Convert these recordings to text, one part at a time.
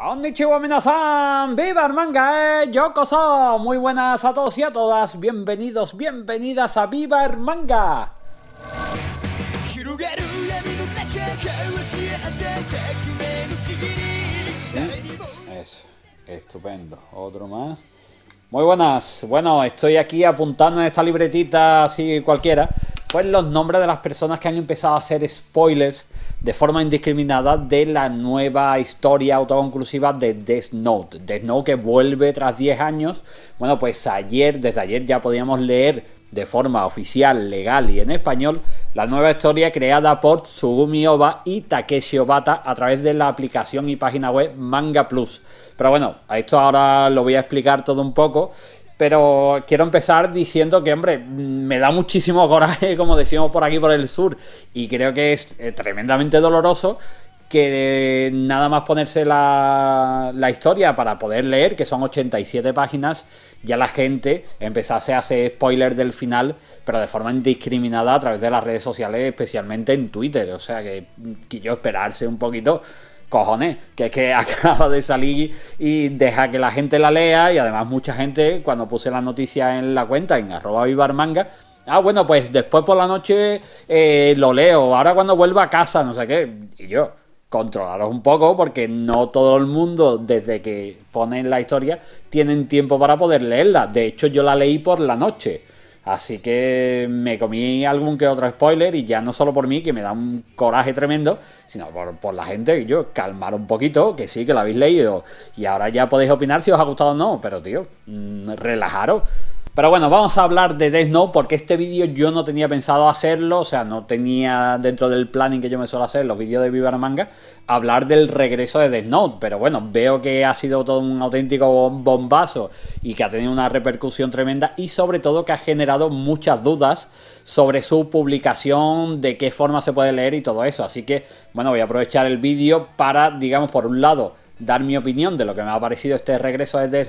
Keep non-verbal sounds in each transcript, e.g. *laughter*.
Konnichiwa minasan, viva el manga, eh. Yo coso. muy buenas a todos y a todas, bienvenidos, bienvenidas a Viva el manga. Eso, estupendo, otro más. Muy buenas, bueno, estoy aquí apuntando en esta libretita así cualquiera, pues los nombres de las personas que han empezado a hacer spoilers de forma indiscriminada de la nueva historia autoconclusiva de Death Note. Death Note que vuelve tras 10 años. Bueno, pues ayer, desde ayer ya podíamos leer de forma oficial, legal y en español, la nueva historia creada por Tsugumi Oba y Takeshi Obata a través de la aplicación y página web Manga Plus. Pero bueno, a esto ahora lo voy a explicar todo un poco pero quiero empezar diciendo que, hombre, me da muchísimo coraje, *laughs* como decimos por aquí por el sur, y creo que es eh, tremendamente doloroso que nada más ponerse la, historia para poder leer, que son 87 páginas, ya la gente empezase a hacer spoilers del final, pero de forma indiscriminada a través de las redes sociales, especialmente en Twitter. O sea que, que esperarse un poquito cojones, que es que *laughs* acaba de salir y deja que la gente la lea y además mucha gente cuando puse la noticia en la cuenta en arroba vivar manga, ah bueno pues después por la noche eh, lo leo, ahora cuando vuelva a casa, no sé qué, y yo, controlaros un poco porque no todo el mundo desde que ponen la historia tienen tiempo para poder leerla, de hecho yo la leí por la noche. Así que me comí algún que otro spoiler y ya no solo por mí, que me da un coraje tremendo, sino por, la gente que yo, calmar un poquito, que sí, que lo habéis leído y ahora ya podéis opinar si os ha gustado o no, pero tío, mm, relajaros. Pero bueno, vamos a hablar de Death Note porque este vídeo yo no tenía pensado hacerlo, o sea, no tenía dentro del planning que yo me suelo hacer los vídeos de Viva Manga, hablar del regreso de Death Note, pero bueno, veo que ha sido todo un auténtico bombazo y que ha tenido una repercusión tremenda y sobre todo que ha generado muchas dudas sobre su publicación, de qué forma se puede leer y todo eso, así que bueno, voy a aprovechar el vídeo para, digamos, por un lado, dar mi opinión de lo que me ha parecido este regreso de Death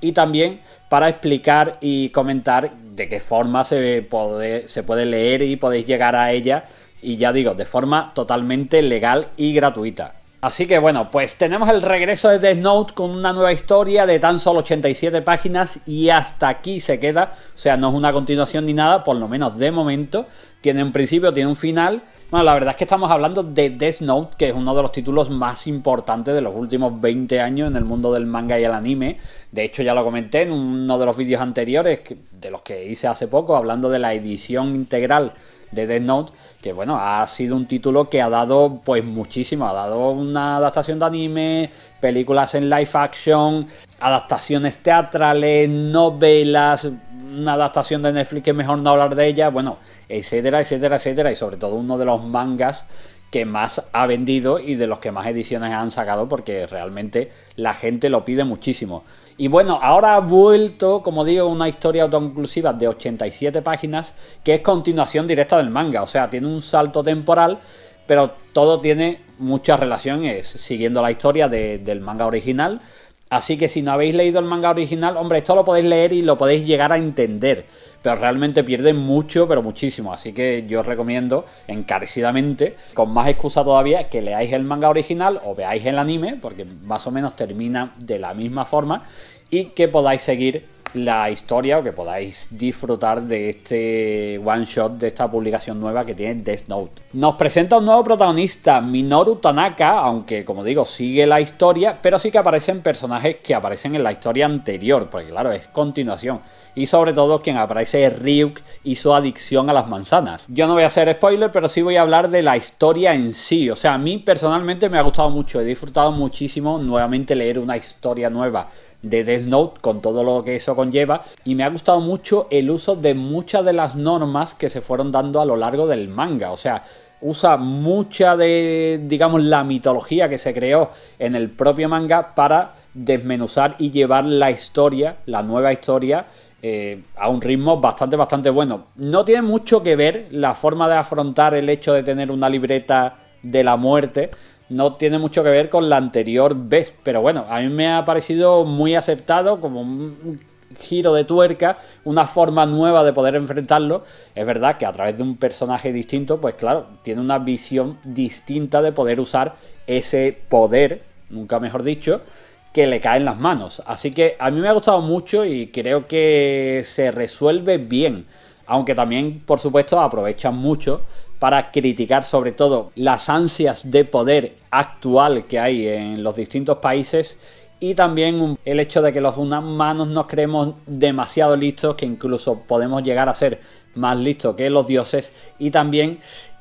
y también para explicar y comentar de qué forma se puede, se puede leer y podéis llegar a ella y ya digo, de forma totalmente legal y gratuita. Así que bueno, pues tenemos el regreso de Death Note con una nueva historia de tan solo 87 páginas y hasta aquí se queda. O sea, no es una continuación ni nada, por lo menos de momento. Tiene un principio, tiene un final. Bueno, la verdad es que estamos hablando de Death Note, que es uno de los títulos más importantes de los últimos 20 años en el mundo del manga y el anime. De hecho, ya lo comenté en uno de los vídeos anteriores, de los que hice hace poco, hablando de la edición integral de Death Note, que bueno, ha sido un título que ha dado pues muchísimo, ha dado una adaptación de anime, películas en live action, adaptaciones teatrales, novelas, una adaptación de Netflix que mejor no hablar de ella, bueno, etcétera, etcétera, etcétera, y sobre todo uno de los mangas que más ha vendido y de los que más ediciones han sacado porque realmente la gente lo pide muchísimo. Y bueno, ahora ha vuelto, como digo, una historia autoconclusiva de 87 páginas, que es continuación directa del manga. O sea, tiene un salto temporal, pero todo tiene muchas relaciones, siguiendo la historia del manga original Así que si no habéis leído el manga original, hombre, esto lo podéis leer y lo podéis llegar a entender. Pero realmente pierde mucho, pero muchísimo. Así que yo recomiendo encarecidamente, con más excusa todavía, que leáis el manga original o veáis el anime, porque más o menos termina de la misma forma, y que podáis seguir la historia o que podáis disfrutar de este one shot de esta publicación nueva que tiene Death Note. Nos presenta un nuevo protagonista, Minoru Tanaka, aunque como digo sigue la historia, pero sí que aparecen personajes que aparecen en la historia anterior, porque claro, es continuación. Y sobre todo quien aparece es Ryuk y su adicción a las manzanas. Yo no voy a hacer spoiler, pero sí voy a hablar de la historia en sí. O sea, a mí personalmente me ha gustado mucho, he disfrutado muchísimo nuevamente leer una historia nueva de Death Note con todo lo que eso conlleva y me ha gustado mucho el uso de muchas de las normas que se fueron dando a lo largo del manga, o sea, usa mucha de, digamos, la mitología que se creó en el propio manga para desmenuzar y llevar la historia, la nueva historia, eh, a un ritmo bastante, bastante bueno. No tiene mucho que ver la forma de afrontar el hecho de tener una libreta de la muerte no tiene mucho que ver con la anterior vez, pero bueno, a mí me ha parecido muy aceptado como un giro de tuerca, una forma nueva de poder enfrentarlo. Es verdad que a través de un personaje distinto, pues claro, tiene una visión distinta de poder usar ese poder, nunca mejor dicho, que le cae en las manos. Así que a mí me ha gustado mucho y creo que se resuelve bien. Aunque también, por supuesto, aprovechan mucho para criticar sobre todo las ansias de poder actual que hay en los distintos países y también el hecho de que los humanos nos creemos demasiado listos, que incluso podemos llegar a ser más listos que los dioses y también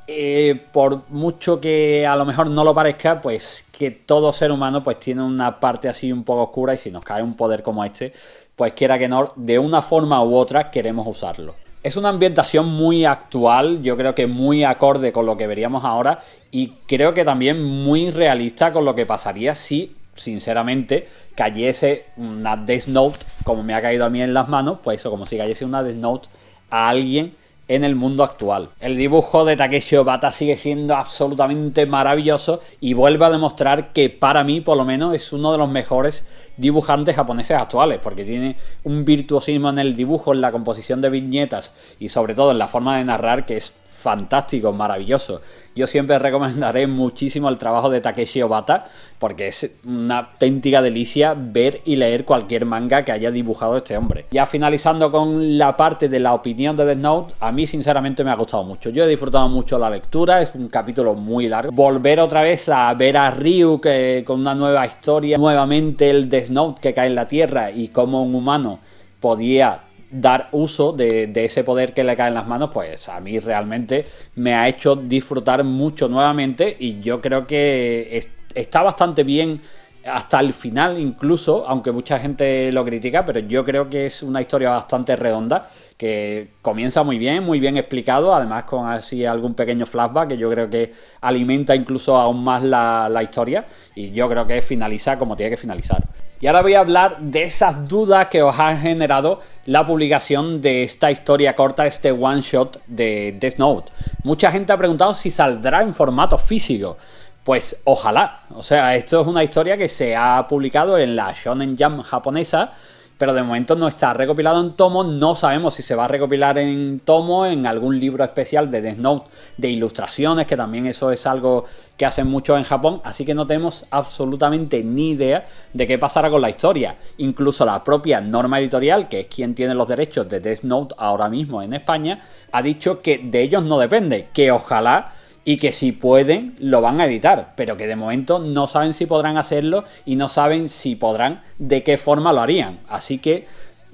eh, por mucho que a lo mejor no lo parezca, pues que todo ser humano pues tiene una parte así un poco oscura y si nos cae un poder como este, pues quiera que no, de una forma u otra queremos usarlo. Es una ambientación muy actual, yo creo que muy acorde con lo que veríamos ahora y creo que también muy realista con lo que pasaría si, sinceramente, cayese una Death Note, como me ha caído a mí en las manos, pues eso, como si cayese una Death Note a alguien en el mundo actual. El dibujo de Takeshi Obata sigue siendo absolutamente maravilloso y vuelve a demostrar que para mí, por lo menos, es uno de los mejores dibujantes japoneses actuales, porque tiene un virtuosismo en el dibujo, en la composición de viñetas y sobre todo en la forma de narrar que es fantástico, maravilloso. Yo siempre recomendaré muchísimo el trabajo de Takeshi Obata, porque es una auténtica delicia ver y leer cualquier manga que haya dibujado este hombre. Ya finalizando con la parte de la opinión de Death Note, a mí sinceramente me ha gustado mucho. Yo he disfrutado mucho la lectura, es un capítulo muy largo. Volver otra vez a ver a Ryu que, con una nueva historia, nuevamente el Death Note que cae en la Tierra y como un humano podía dar uso de, ese poder que le cae en las manos, pues a mí realmente me ha hecho disfrutar mucho nuevamente y yo creo que está bastante bien hasta el final incluso, aunque mucha gente lo critica, pero yo creo que es una historia bastante redonda, que comienza muy bien, muy bien explicado, además con así algún pequeño flashback que yo creo que alimenta incluso aún más la, la historia y yo creo que finaliza como tiene que finalizar. Y ahora voy a hablar de esas dudas que os han generado la publicación de esta historia corta, este one shot de Death Note. Mucha gente ha preguntado si saldrá en formato físico. Pues ojalá. O sea, esto es una historia que se ha publicado en la Shonen Jam japonesa, pero de momento no está recopilado en tomo. No sabemos si se va a recopilar en tomo, en algún libro especial de Death Note, de ilustraciones, que también eso es algo que hacen muchos en Japón. Así que no tenemos absolutamente ni idea de qué pasará con la historia. Incluso la propia norma editorial, que es quien tiene los derechos de Death Note ahora mismo en España, ha dicho que de ellos no depende, que ojalá y que si pueden lo van a editar, pero que de momento no saben si podrán hacerlo y no saben si podrán de qué forma lo harían. Así que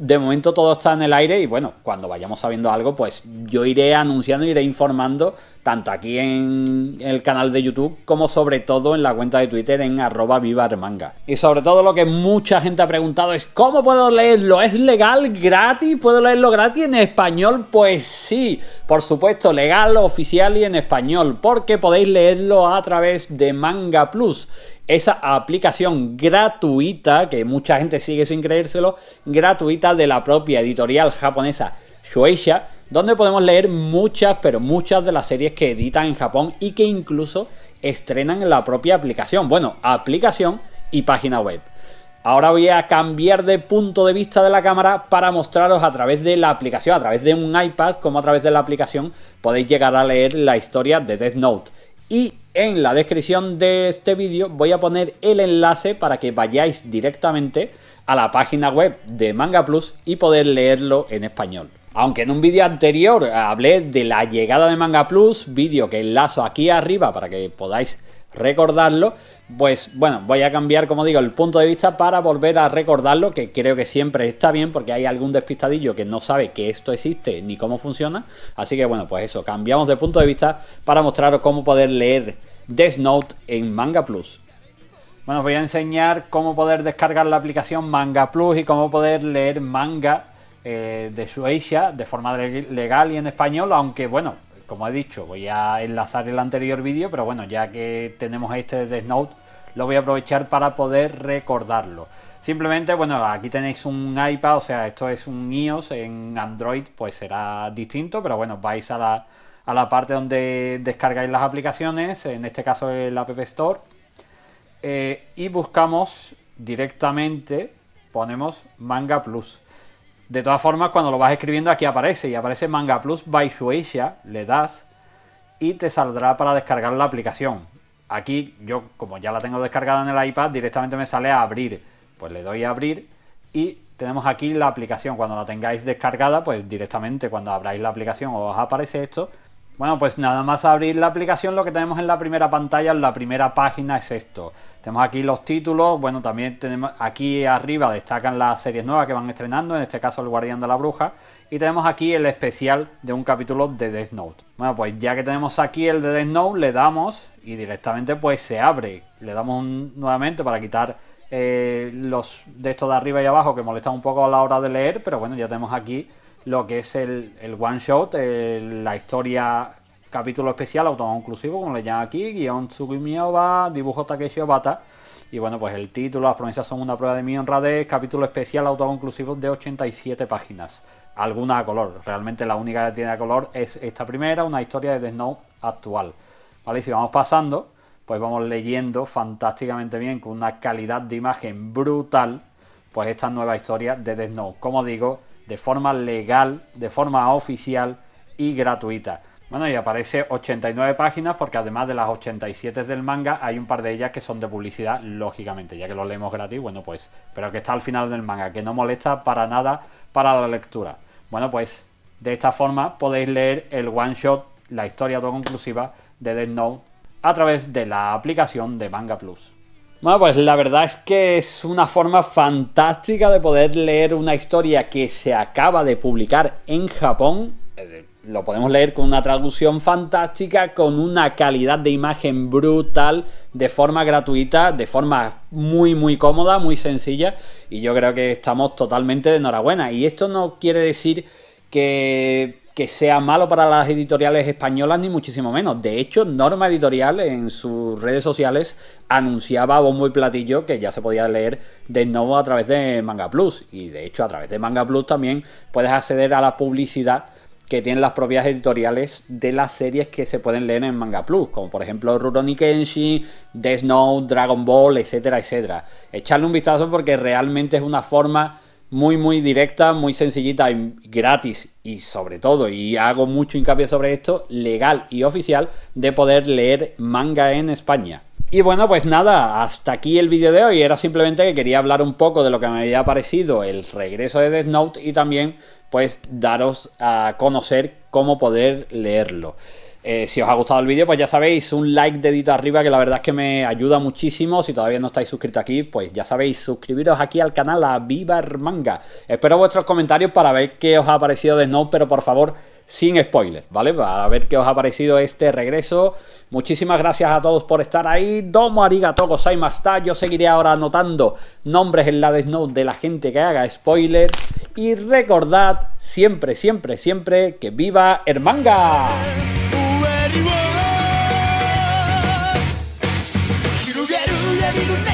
de momento todo está en el aire y bueno, cuando vayamos sabiendo algo, pues yo iré anunciando, iré informando, tanto aquí en el canal de YouTube como sobre todo en la cuenta de Twitter en arroba Y sobre todo lo que mucha gente ha preguntado es, ¿cómo puedo leerlo? ¿Es legal gratis? ¿Puedo leerlo gratis en español? Pues sí, por supuesto, legal, oficial y en español, porque podéis leerlo a través de Manga Plus esa aplicación gratuita, que mucha gente sigue sin creérselo, gratuita de la propia editorial japonesa Shueisha, donde podemos leer muchas, pero muchas de las series que editan en Japón y que incluso estrenan en la propia aplicación. Bueno, aplicación y página web. Ahora voy a cambiar de punto de vista de la cámara para mostraros a través de la aplicación, a través de un iPad, como a través de la aplicación podéis llegar a leer la historia de Death Note y en la descripción de este vídeo voy a poner el enlace para que vayáis directamente a la página web de Manga Plus y poder leerlo en español. Aunque en un vídeo anterior hablé de la llegada de Manga Plus, vídeo que enlazo aquí arriba para que podáis recordarlo, pues bueno, voy a cambiar, como digo, el punto de vista para volver a recordarlo, que creo que siempre está bien, porque hay algún despistadillo que no sabe que esto existe ni cómo funciona. Así que bueno, pues eso, cambiamos de punto de vista para mostraros cómo poder leer Death Note en Manga Plus. Bueno, os voy a enseñar cómo poder descargar la aplicación Manga Plus y cómo poder leer manga eh, de Suecia de forma legal y en español, aunque bueno, como he dicho, voy a enlazar el anterior vídeo, pero bueno, ya que tenemos este de Note, lo voy a aprovechar para poder recordarlo. Simplemente, bueno, aquí tenéis un iPad, o sea, esto es un iOS, en Android pues será distinto, pero bueno, vais a la, parte donde descargáis las aplicaciones, en este caso el App Store, eh, y buscamos directamente, ponemos Manga Plus. De todas formas, cuando lo vas escribiendo aquí aparece y aparece Manga Plus by Shueisha, le das y te saldrá para descargar la aplicación. Aquí yo, como ya la tengo descargada en el iPad, directamente me sale a abrir. Pues le doy a abrir y tenemos aquí la aplicación. Cuando la tengáis descargada, pues directamente cuando abráis la aplicación os aparece esto bueno, pues nada más abrir la aplicación, lo que tenemos en la primera pantalla, en la primera página es esto. Tenemos aquí los títulos, bueno, también tenemos aquí arriba destacan las series nuevas que van estrenando, en este caso El Guardián de la Bruja, y tenemos aquí el especial de un capítulo de Death Note. Bueno, pues ya que tenemos aquí el de Death Note, le damos y directamente pues se abre. Le damos nuevamente para quitar eh, los de estos de arriba y abajo que molestan un poco a la hora de leer, pero bueno, ya tenemos aquí lo que es el, one shot, la historia capítulo especial, autoconclusivo, como le llaman aquí, guión Tsukimioba, dibujo Takeshi Obata. Y bueno, pues el título, las promesas son una prueba de mi honradez, capítulo especial autoconclusivo de 87 páginas. Algunas a color, realmente la única que tiene a color es esta primera, una historia de Snow actual. ¿Vale? Y si vamos pasando, pues vamos leyendo fantásticamente bien, con una calidad de imagen brutal, pues esta nueva historia de Snow. Como digo, de forma legal, de forma oficial y gratuita. Bueno, y aparece 89 páginas porque además de las 87 del manga hay un par de ellas que son de publicidad, lógicamente, ya que lo leemos gratis, bueno pues, pero que está al final del manga, que no molesta para nada para la lectura. Bueno pues, de esta forma podéis leer el one shot, la historia conclusiva de Dead Note, a través de la aplicación de Manga Plus. Bueno, pues la verdad es que es una forma fantástica de poder leer una historia que se acaba de publicar en Japón. Lo podemos leer con una traducción fantástica, con una calidad de imagen brutal, de forma gratuita, de forma muy, muy cómoda, muy sencilla. Y yo creo que estamos totalmente de enhorabuena. Y esto no quiere decir que que sea malo para las editoriales españolas, ni muchísimo menos. De hecho, Norma Editorial en sus redes sociales anunciaba bombo y platillo que ya se podía leer de nuevo a través de Manga Plus. Y de hecho, a través de Manga Plus también puedes acceder a la publicidad que tienen las propias editoriales de las series que se pueden leer en Manga Plus, como por ejemplo Rurouni Kenshi Death Note, Dragon Ball, etcétera, etcétera. Echarle un vistazo porque realmente es una forma muy, muy directa, muy sencillita y gratis y sobre todo, y hago mucho hincapié sobre esto, legal y oficial de poder leer manga en España. Y bueno, pues nada, hasta aquí el vídeo de hoy. Era simplemente que quería hablar un poco de lo que me había parecido el regreso de Death Note y también pues daros a conocer cómo poder leerlo. Eh, si os ha gustado el vídeo, pues ya sabéis, un like dedito arriba que la verdad es que me ayuda muchísimo. Si todavía no estáis suscritos aquí, pues ya sabéis, suscribiros aquí al canal a Viva Manga. Espero vuestros comentarios para ver qué os ha parecido de Snow, pero por favor, sin spoilers, ¿vale? Para ver qué os ha parecido este regreso. Muchísimas gracias a todos por estar ahí. Domo arigato está. Yo seguiré ahora anotando nombres en la de Snow de la gente que haga spoilers. Y recordad siempre, siempre, siempre que viva Hermanga. りを広がる闇の中